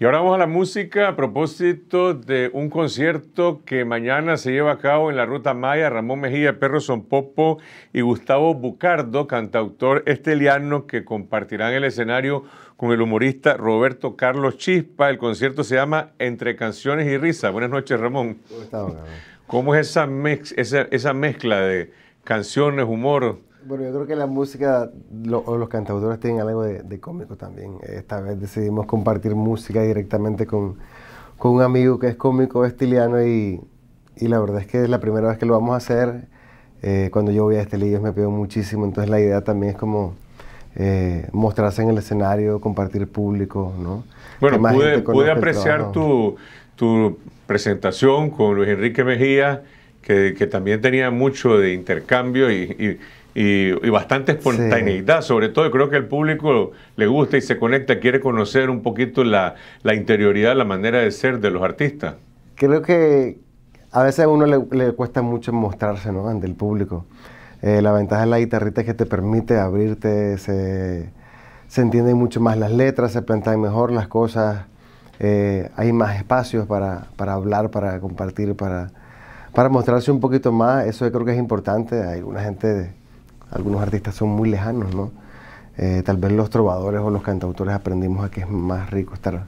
Y ahora vamos a la música a propósito de un concierto que mañana se lleva a cabo en la Ruta Maya. Ramón Mejía, Perro Son Popo y Gustavo Bucardo, cantautor esteliano, que compartirán el escenario con el humorista Roberto Carlos Chispa. El concierto se llama Entre Canciones y Risa. Buenas noches, Ramón. ¿Cómo, está, ¿Cómo es esa, esa, esa mezcla de canciones, humor? Bueno, yo creo que la música o los cantautores tienen algo de, cómico también. Esta vez decidimos compartir música directamente con, con un amigo que es cómico estiliano y, y, la verdad es que es la primera vez que lo vamos a hacer. Eh, cuando yo voy a Estelí me piden muchísimo, entonces la idea también es como eh, mostrarse en el escenario, compartir público, ¿no? Bueno, pude, apreciar tu, tu presentación con Luis Enrique Mejía, que, que también tenía mucho de intercambio y y, bastante espontaneidad. Sobre todo, creo que al público le gusta y se conecta, quiere conocer un poquito la, interioridad, la manera de ser de los artistas. Creo que a veces a uno le, cuesta mucho mostrarse ¿no? ante el público. Eh, la ventaja de la guitarrita es que te permite abrirte, se, se entienden mucho más las letras, se plantean mejor las cosas, eh, hay más espacios para, hablar, para compartir, para, para mostrarse un poquito más. Eso creo que es importante. Hay una gente de algunos artistas son muy lejanos, ¿no? Eh, tal vez los trovadores o los cantautores aprendimos a que es más rico estar,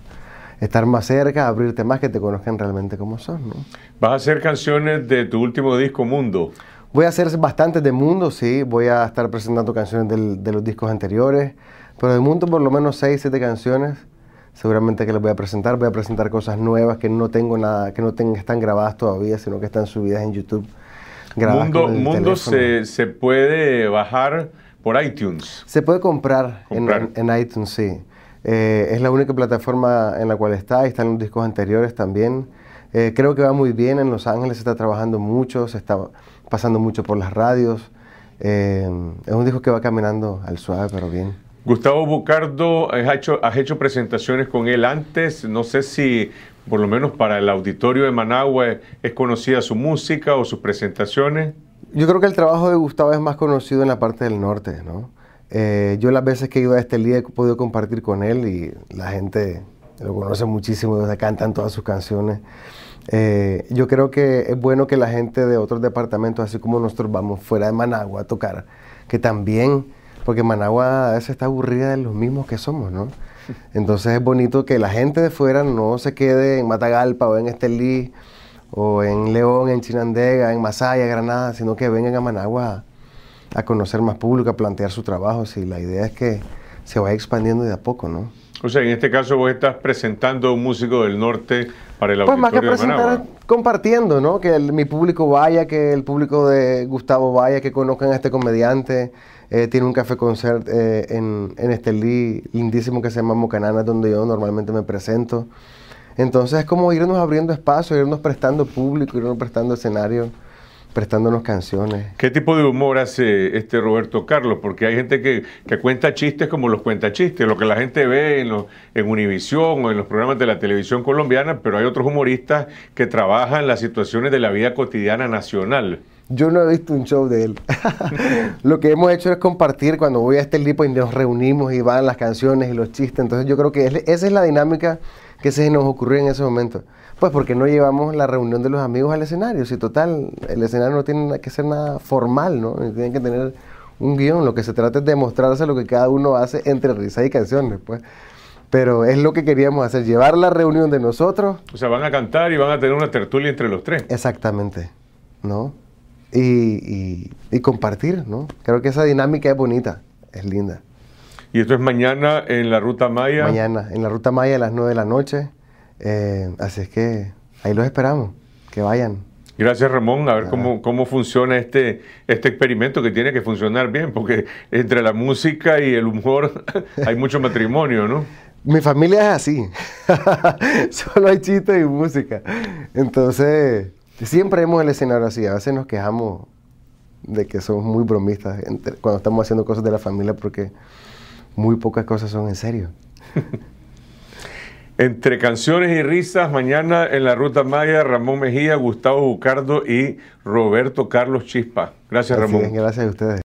estar más cerca, abrirte más, que te conozcan realmente como son, ¿no? ¿Vas a hacer canciones de tu último disco, Mundo? Voy a hacer bastantes de Mundo, sí. Voy a estar presentando canciones de los discos anteriores. Pero de Mundo por lo menos 6, 7 canciones. Seguramente que las voy a presentar. Voy a presentar cosas nuevas que no tengo nada, que no están grabadas todavía, sino que están subidas en YouTube Mundo, Mundo se, se, puede bajar por iTunes. Se puede comprar, En, iTunes, sí. Eh, es la única plataforma en la cual está, están los discos anteriores también. Eh, creo que va muy bien en Los Ángeles, se está trabajando mucho, se está pasando mucho por las radios. Eh, es un disco que va caminando al suave, pero bien. Gustavo Bucardo, eh, has hecho, has hecho presentaciones con él antes, no sé si por lo menos para el auditorio de Managua eh, es conocida su música o sus presentaciones. Yo creo que el trabajo de Gustavo es más conocido en la parte del norte, ¿no? Eh, yo las veces que he ido a este he podido compartir con él y la gente lo conoce muchísimo, se cantan todas sus canciones. yo creo que es bueno que la gente de otros departamentos, así como nosotros vamos fuera de Managua a tocar, que también porque Managua a veces está aburrida de los mismos que somos, ¿no? Entonces es bonito que la gente de fuera no se quede en Matagalpa o en Estelí o en León, en Chinandega, en Masaya, Granada, sino que vengan a Managua a, conocer más público, a plantear su trabajo. Si la idea es que se vaya expandiendo de a poco, ¿no? O sea, en este caso vos estás presentando un músico del norte para el pues Pues más que presentar, compartiendo, ¿no? Que mi público vaya, que el público de Gustavo vaya, que conozcan a este comediante. Eh, tiene un café concert eh, en, Estelí, lindísimo, que se llama Mocanana, donde yo normalmente me presento. Entonces es como irnos abriendo espacio, irnos prestando público, irnos prestando escenario prestándonos canciones. ¿Qué tipo de humor hace este Roberto Carlos? Porque hay gente que, que cuenta chistes como los cuenta chistes, lo que la gente ve en, en Univisión o en los programas de la televisión colombiana, pero hay otros humoristas que trabajan las situaciones de la vida cotidiana nacional. Yo no he visto un show de él. lo que hemos hecho es compartir. Cuando voy a este lipo y nos reunimos y van las canciones y los chistes. Entonces yo creo que esa es la dinámica que se nos ocurrió en ese momento. Pues porque no llevamos la reunión de los amigos al escenario. Si total, el escenario no tiene que ser nada formal, ¿no? Tienen que tener un guión. Lo que se trata es de mostrarse lo que cada uno hace entre risas y canciones, pues. Pero es lo que queríamos hacer, llevar la reunión de nosotros. O sea, van a cantar y van a tener una tertulia entre los tres. Exactamente, ¿no? y, y, compartir, ¿no? Creo que esa dinámica es bonita, es linda. Y esto es mañana en la Ruta Maya. Mañana, en la Ruta Maya a las 9 de la noche. Eh, así es que ahí los esperamos, que vayan. Gracias Ramón, a ver cómo, cómo funciona este, este experimento que tiene que funcionar bien, porque entre la música y el humor hay mucho matrimonio, ¿no? Mi familia es así, solo hay chistes y música. Entonces, Siempre vemos el escenario así. A veces nos quejamos de que somos muy bromistas cuando estamos haciendo cosas de la familia porque muy pocas cosas son en serio. Entre canciones y risas, mañana en la Ruta Maya, Ramón Mejía, Gustavo Bucardo y Roberto Carlos Chispa. Gracias, Ramón. gracias a ustedes.